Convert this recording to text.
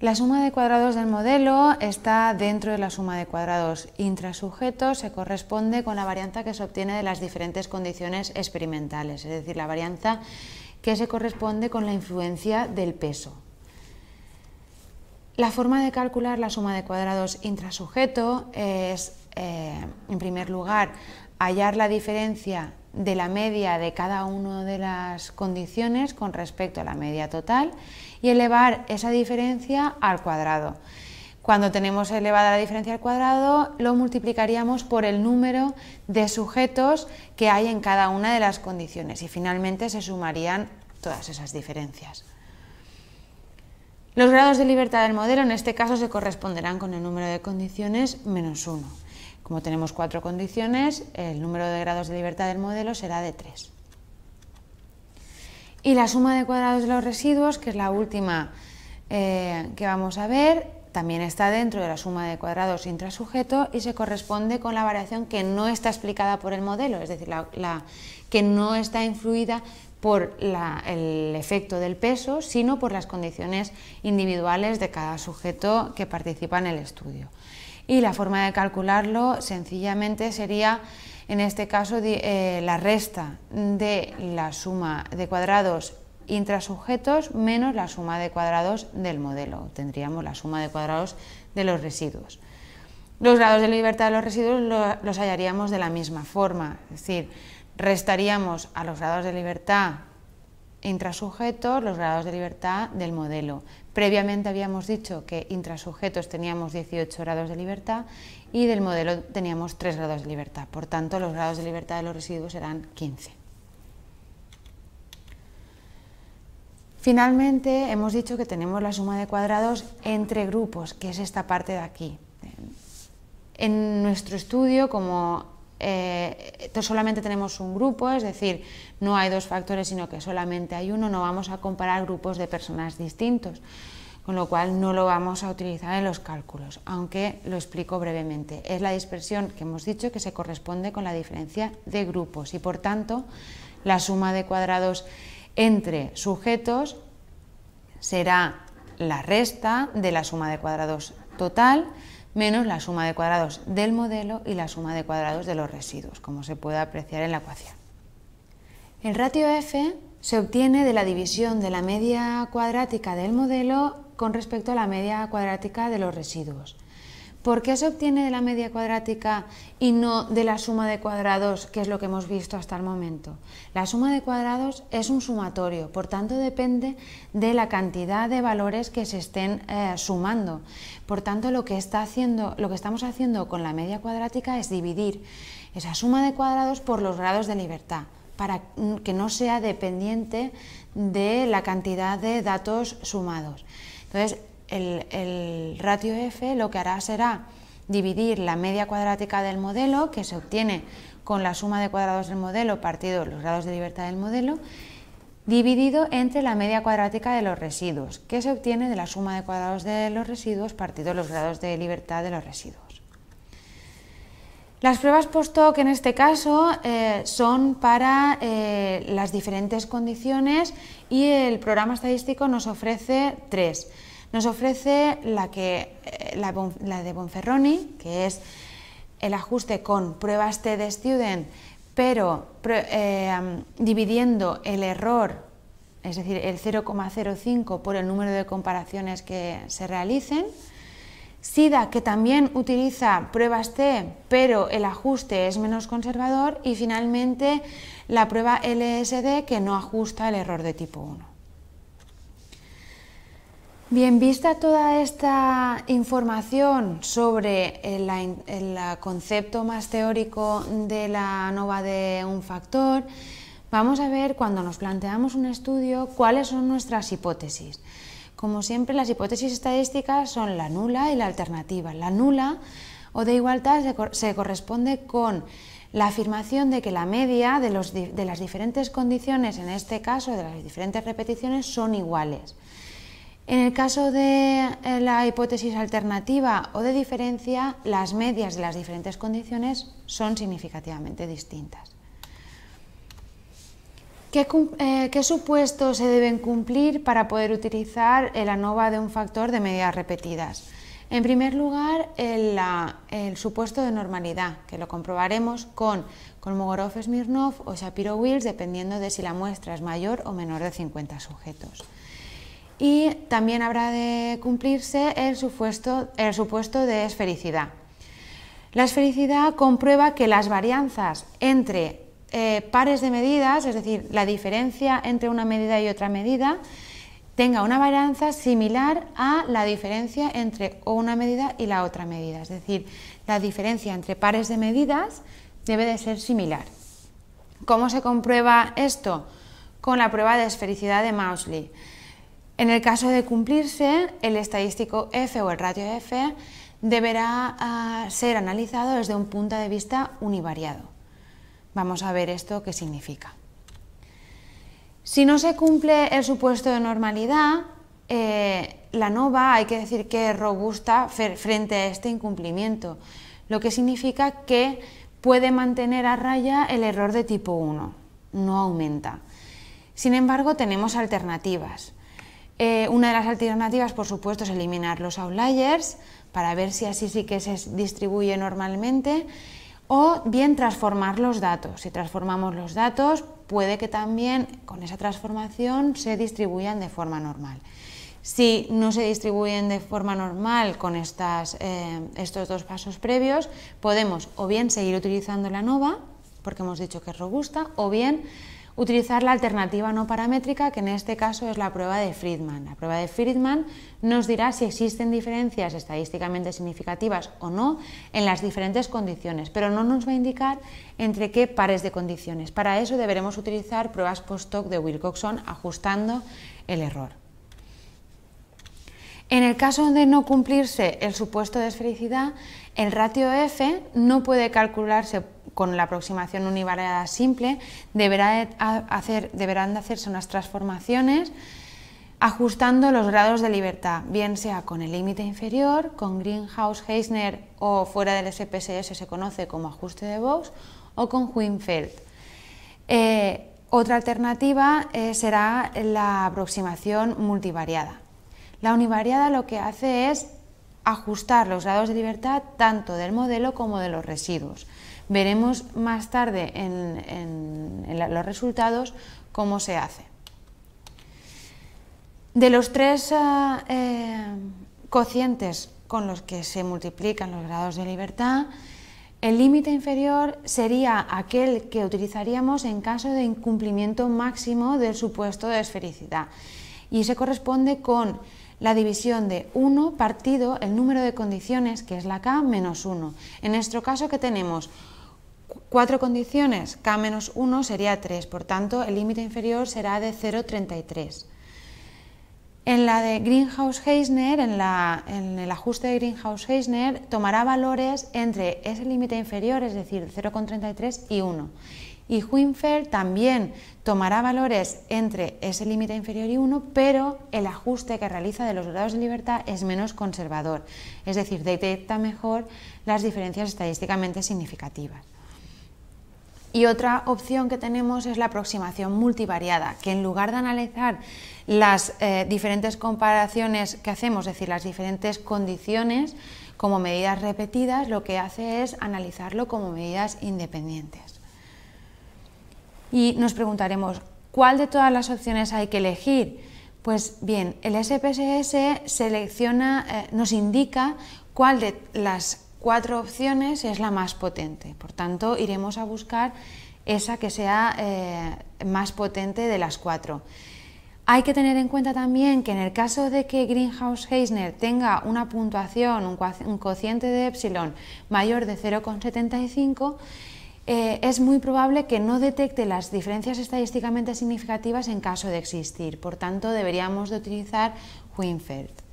La suma de cuadrados del modelo está dentro de la suma de cuadrados intrasujetos, se corresponde con la varianza que se obtiene de las diferentes condiciones experimentales, es decir, la varianza que se corresponde con la influencia del peso. La forma de calcular la suma de cuadrados intrasujeto es, eh, en primer lugar, hallar la diferencia de la media de cada una de las condiciones con respecto a la media total y elevar esa diferencia al cuadrado. Cuando tenemos elevada la diferencia al cuadrado, lo multiplicaríamos por el número de sujetos que hay en cada una de las condiciones y finalmente se sumarían todas esas diferencias. Los grados de libertad del modelo en este caso se corresponderán con el número de condiciones menos 1. Como tenemos cuatro condiciones, el número de grados de libertad del modelo será de tres. Y la suma de cuadrados de los residuos, que es la última eh, que vamos a ver, también está dentro de la suma de cuadrados intrasujeto y se corresponde con la variación que no está explicada por el modelo, es decir, la, que no está influida por el efecto del peso, sino por las condiciones individuales de cada sujeto que participa en el estudio y la forma de calcularlo sencillamente sería, en este caso, eh, la resta de la suma de cuadrados intrasujetos menos la suma de cuadrados del modelo. Tendríamos la suma de cuadrados de los residuos. Los grados de libertad de los residuos los hallaríamos de la misma forma, es decir, restaríamos a los grados de libertad intrasujetos, los grados de libertad del modelo. Previamente habíamos dicho que intrasujetos teníamos 18 grados de libertad y del modelo teníamos 3 grados de libertad. Por tanto, los grados de libertad de los residuos eran 15. Finalmente, hemos dicho que tenemos la suma de cuadrados entre grupos, que es esta parte de aquí. En nuestro estudio, como eh, solamente tenemos un grupo, es decir, no hay dos factores, sino que solamente hay uno, no vamos a comparar grupos de personas distintos, con lo cual no lo vamos a utilizar en los cálculos, aunque lo explico brevemente. Es la dispersión que hemos dicho que se corresponde con la diferencia de grupos y, por tanto, la suma de cuadrados entre sujetos será la resta de la suma de cuadrados total menos la suma de cuadrados del modelo y la suma de cuadrados de los residuos, como se puede apreciar en la ecuación. El ratio f se obtiene de la división de la media cuadrática del modelo con respecto a la media cuadrática de los residuos. ¿Por qué se obtiene de la media cuadrática y no de la suma de cuadrados, que es lo que hemos visto hasta el momento? La suma de cuadrados es un sumatorio, por tanto depende de la cantidad de valores que se estén eh, sumando. Por tanto, lo que, está haciendo, lo que estamos haciendo con la media cuadrática es dividir esa suma de cuadrados por los grados de libertad para que no sea dependiente de la cantidad de datos sumados. Entonces, el, ratio f lo que hará será dividir la media cuadrática del modelo, que se obtiene con la suma de cuadrados del modelo partido los grados de libertad del modelo, dividido entre la media cuadrática de los residuos, que se obtiene de la suma de cuadrados de los residuos partido los grados de libertad de los residuos. Las pruebas post-hoc en este caso eh, son para eh, las diferentes condiciones y el programa estadístico nos ofrece tres. Nos ofrece la, que, eh, la, de Bonferroni, que es el ajuste con pruebas T de student, pero em, dividiendo el error, es decir, el 0,05 por el número de comparaciones que se realicen. SIDA, que también utiliza pruebas T, pero el ajuste es menos conservador. Y finalmente, la prueba LSD, que no ajusta el error de tipo 1. Bien, vista toda esta información sobre el, concepto más teórico de la NOVA de un factor, vamos a ver cuando nos planteamos un estudio cuáles son nuestras hipótesis. Como siempre, las hipótesis estadísticas son la nula y la alternativa. La nula o de igualdad se, corresponde con la afirmación de que la media de las diferentes condiciones, en este caso de las diferentes repeticiones, son iguales. En el caso de eh, la hipótesis alternativa o de diferencia, las medias de las diferentes condiciones son significativamente distintas. ¿Qué, eh, supuestos se deben cumplir para poder utilizar el ANOVA de un factor de medidas repetidas? En primer lugar, el, el supuesto de normalidad, que lo comprobaremos con Kolmogorov-Smirnov o Shapiro-Wills, dependiendo de si la muestra es mayor o menor de 50 sujetos y también habrá de cumplirse el supuesto, de esfericidad. La esfericidad comprueba que las varianzas entre eh, pares de medidas, es decir, la diferencia entre una medida y otra medida, tenga una varianza similar a la diferencia entre una medida y la otra medida. Es decir, la diferencia entre pares de medidas debe de ser similar. ¿Cómo se comprueba esto? Con la prueba de esfericidad de Mosley. En el caso de cumplirse, el estadístico F o el ratio F deberá ah, ser analizado desde un punto de vista univariado. Vamos a ver esto qué significa. Si no se cumple el supuesto de normalidad, eh, la nova hay que decir que es robusta frente a este incumplimiento, lo que significa que puede mantener a raya el error de tipo 1, no aumenta. Sin embargo, tenemos alternativas. Eh, una de las alternativas, por supuesto, es eliminar los outliers para ver si así sí que se distribuye normalmente o bien transformar los datos. Si transformamos los datos, puede que también con esa transformación se distribuyan de forma normal. Si no se distribuyen de forma normal con eh, estos dos pasos previos, podemos o bien seguir utilizando la nova, porque hemos dicho que es robusta, o bien utilizar la alternativa no paramétrica, que en este caso es la prueba de Friedman. La prueba de Friedman nos dirá si existen diferencias estadísticamente significativas o no en las diferentes condiciones, pero no nos va a indicar entre qué pares de condiciones. Para eso deberemos utilizar pruebas post-hoc de Wilcoxon ajustando el error. En el caso de no cumplirse el supuesto de esfericidad, el ratio f no puede calcularse con la aproximación univariada simple, deberán de hacerse unas transformaciones ajustando los grados de libertad, bien sea con el límite inferior, con Greenhouse-Heisner o fuera del SPSS se conoce como ajuste de Box, o con Winfeld. Eh, otra alternativa eh, será la aproximación multivariada. La univariada lo que hace es ajustar los grados de libertad tanto del modelo como de los residuos. Veremos más tarde en, los resultados cómo se hace. De los tres ah, eh, cocientes con los que se multiplican los grados de libertad, el límite inferior sería aquel que utilizaríamos en caso de incumplimiento máximo del supuesto de esfericidad y se corresponde con la división de 1 partido el número de condiciones, que es la k menos 1. En nuestro caso que tenemos cuatro condiciones, k menos 1 sería 3, por tanto el límite inferior será de 0,33. En la de Greenhouse-Heisner, en, en el ajuste de Greenhouse-Heisner, tomará valores entre ese límite inferior, es decir, 0,33 y 1. Y Winfer también tomará valores entre ese límite inferior y 1, pero el ajuste que realiza de los grados de libertad es menos conservador, es decir, detecta mejor las diferencias estadísticamente significativas. Y otra opción que tenemos es la aproximación multivariada, que en lugar de analizar las eh, diferentes comparaciones que hacemos, es decir, las diferentes condiciones como medidas repetidas, lo que hace es analizarlo como medidas independientes y nos preguntaremos, ¿cuál de todas las opciones hay que elegir? Pues bien, el SPSS selecciona, eh, nos indica cuál de las cuatro opciones es la más potente. Por tanto, iremos a buscar esa que sea eh, más potente de las cuatro. Hay que tener en cuenta también que en el caso de que Greenhouse-Heisner tenga una puntuación, un cociente de epsilon mayor de 0,75, eh, es muy probable que no detecte las diferencias estadísticamente significativas en caso de existir. Por tanto, deberíamos de utilizar Winfeld.